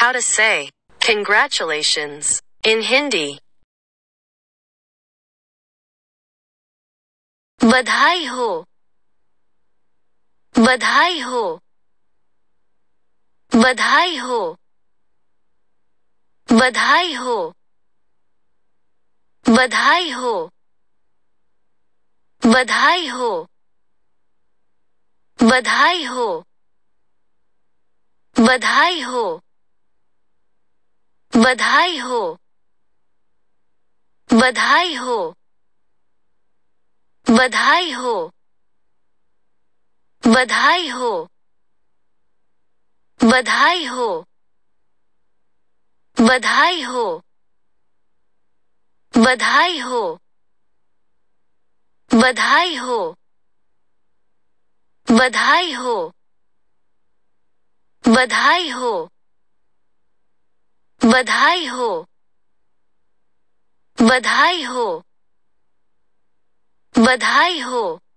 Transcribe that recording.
how to say congratulations in Hindi. बधाई हो बधाई हो बधाई हो बधाई हो बधाई हो बधाई हो बधाई हो बधाई हो बधाई हो बधाई हो बधाई हो बधाई हो बधाई हो बधाई हो बधाई हो बधाई हो बधाई हो बधाई हो बधाई हो बधाई हो बधाई हो